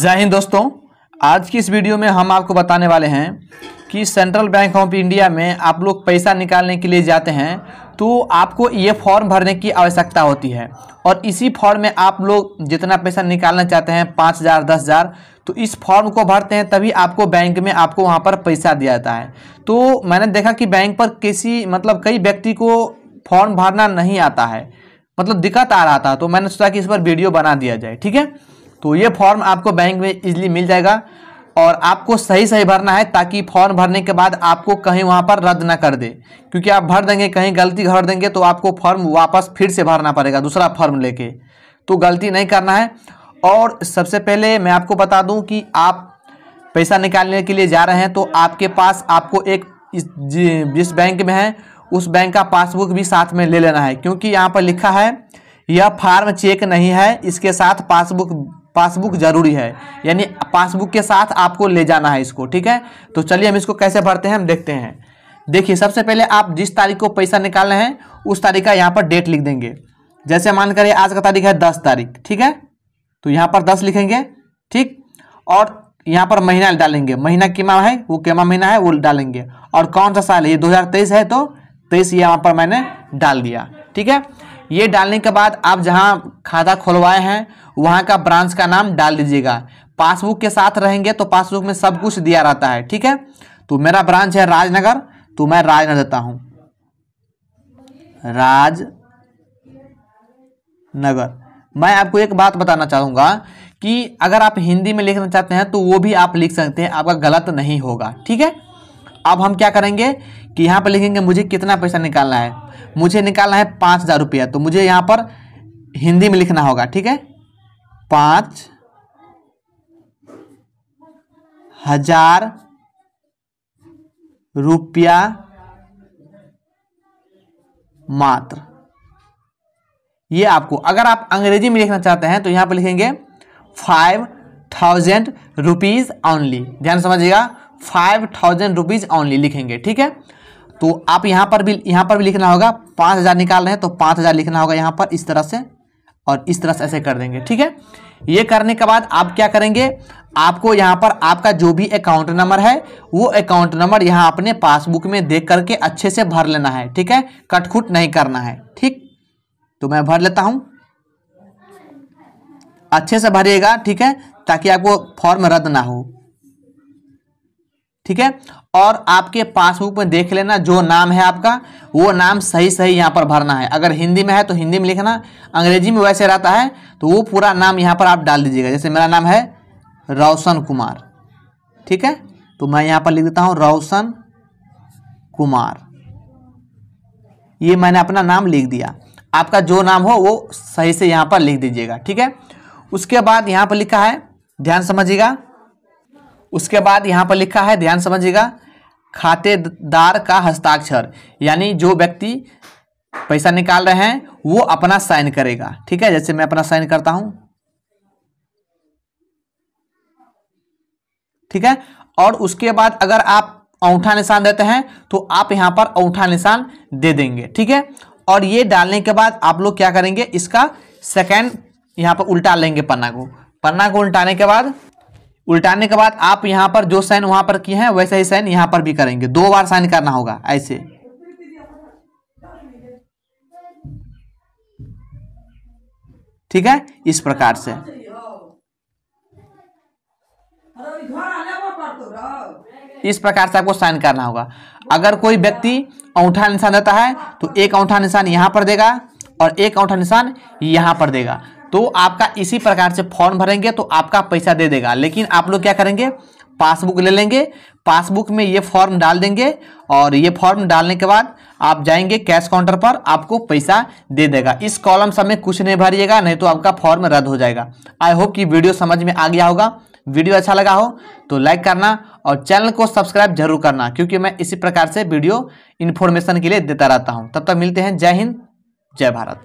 जय हिंद दोस्तों आज की इस वीडियो में हम आपको बताने वाले हैं कि सेंट्रल बैंक ऑफ इंडिया में आप लोग पैसा निकालने के लिए जाते हैं तो आपको ये फॉर्म भरने की आवश्यकता होती है और इसी फॉर्म में आप लोग जितना पैसा निकालना चाहते हैं पाँच हज़ार दस हज़ार तो इस फॉर्म को भरते हैं तभी आपको बैंक में आपको वहाँ पर पैसा दिया जाता है तो मैंने देखा कि बैंक पर किसी मतलब कई व्यक्ति को फॉर्म भरना नहीं आता है मतलब दिक्कत आ रहा था तो मैंने सोचा कि इस पर वीडियो बना दिया जाए ठीक है तो ये फॉर्म आपको बैंक में इजली मिल जाएगा और आपको सही सही भरना है ताकि फॉर्म भरने के बाद आपको कहीं वहाँ पर रद्द ना कर दे क्योंकि आप भर देंगे कहीं गलती भर देंगे तो आपको फॉर्म वापस फिर से भरना पड़ेगा दूसरा फॉर्म लेके तो गलती नहीं करना है और सबसे पहले मैं आपको बता दूं कि आप पैसा निकालने के लिए जा रहे हैं तो आपके पास आपको एक जिस बैंक में है उस बैंक का पासबुक भी साथ में ले लेना है क्योंकि यहाँ पर लिखा है यह फार्म चेक नहीं है इसके साथ पासबुक पासबुक जरूरी है यानी पासबुक के साथ आपको ले जाना है इसको ठीक है तो चलिए हम इसको कैसे भरते हैं हम देखते हैं देखिए सबसे पहले आप जिस तारीख को पैसा निकालना है उस तारीख का यहाँ पर डेट लिख देंगे जैसे मान करें आज का तारीख है दस तारीख ठीक है तो यहाँ पर दस लिखेंगे ठीक और यहाँ पर महीना डालेंगे महीना किमा है वो कैमा महीना है वो डालेंगे और कौन सा साल है ये दो है तो तेईस यहाँ पर मैंने डाल दिया ठीक है ये डालने के बाद आप जहाँ खाता खुलवाए हैं वहाँ का ब्रांच का नाम डाल दीजिएगा पासबुक के साथ रहेंगे तो पासबुक में सब कुछ दिया रहता है ठीक है तो मेरा ब्रांच है राजनगर तो मैं राजनगर देता हूँ राजनगर मैं आपको एक बात बताना चाहूँगा कि अगर आप हिंदी में लिखना चाहते हैं तो वो भी आप लिख सकते हैं आपका गलत नहीं होगा ठीक है अब हम क्या करेंगे कि यहाँ पर लिखेंगे मुझे कितना पैसा निकालना है मुझे निकालना है पाँच हज़ार रुपया तो मुझे यहाँ पर हिंदी में लिखना होगा ठीक है पाँच हजार रुपया मात्र ये आपको अगर आप अंग्रेजी में लिखना चाहते हैं तो यहाँ पर लिखेंगे फाइव थाउजेंड रुपीज़ ऑनली ध्यान समझिएगा फाइव थाउजेंड रुपीज़ ऑनली लिखेंगे ठीक है तो आप यहाँ पर भी यहाँ पर भी लिखना होगा पाँच हज़ार निकाल रहे हैं तो पाँच हज़ार लिखना होगा यहाँ पर इस तरह से और इस तरह से ऐसे कर देंगे ठीक है ये करने के बाद आप क्या करेंगे आपको यहाँ पर आपका जो भी अकाउंट नंबर है वो अकाउंट नंबर यहाँ अपने पासबुक में देख करके अच्छे से भर लेना है ठीक है कटखुट नहीं करना है ठीक तो मैं भर लेता हूँ अच्छे से भरिएगा ठीक है ताकि आपको फॉर्म रद्द ना हो ठीक है और आपके पासबुक में देख लेना जो नाम है आपका वो नाम सही सही यहाँ पर भरना है अगर हिंदी में है तो हिंदी में लिखना अंग्रेजी में वैसे रहता है तो वो पूरा नाम यहाँ पर आप डाल दीजिएगा जैसे मेरा नाम है रोशन कुमार ठीक है तो मैं यहाँ पर लिख देता हूँ रौशन कुमार ये मैंने अपना नाम लिख दिया आपका जो नाम हो वो सही से यहाँ पर लिख दीजिएगा ठीक है उसके बाद यहाँ पर लिखा है ध्यान समझिएगा उसके बाद यहाँ पर लिखा है ध्यान समझिएगा खातेदार का हस्ताक्षर यानी जो व्यक्ति पैसा निकाल रहे हैं वो अपना साइन करेगा ठीक है जैसे मैं अपना साइन करता हूं ठीक है और उसके बाद अगर आप औंठा निशान देते हैं तो आप यहां पर औंठा निशान दे देंगे ठीक है और ये डालने के बाद आप लोग क्या करेंगे इसका सेकेंड यहां पर उल्टा लेंगे पन्ना को पन्ना को उल्टाने के बाद उल्टाने के बाद आप यहाँ पर जो साइन वहां पर किए हैं वैसा ही साइन यहाँ पर भी करेंगे दो बार साइन करना होगा ऐसे ठीक है इस प्रकार से इस प्रकार से आपको साइन करना होगा अगर कोई व्यक्ति अंगूठा निशान देता है तो एक औंठा निशान यहां पर देगा और एक औंठा निशान यहां पर देगा तो आपका इसी प्रकार से फॉर्म भरेंगे तो आपका पैसा दे देगा लेकिन आप लोग क्या करेंगे पासबुक ले लेंगे पासबुक में ये फॉर्म डाल देंगे और ये फॉर्म डालने के बाद आप जाएंगे कैश काउंटर पर आपको पैसा दे देगा इस कॉलम सब में कुछ नहीं भरिएगा नहीं तो आपका फॉर्म रद्द हो जाएगा आई होप कि वीडियो समझ में आ गया होगा वीडियो अच्छा लगा हो तो लाइक करना और चैनल को सब्सक्राइब जरूर करना क्योंकि मैं इसी प्रकार से वीडियो इन्फॉर्मेशन के लिए देता रहता हूँ तब तक मिलते हैं जय हिंद जय भारत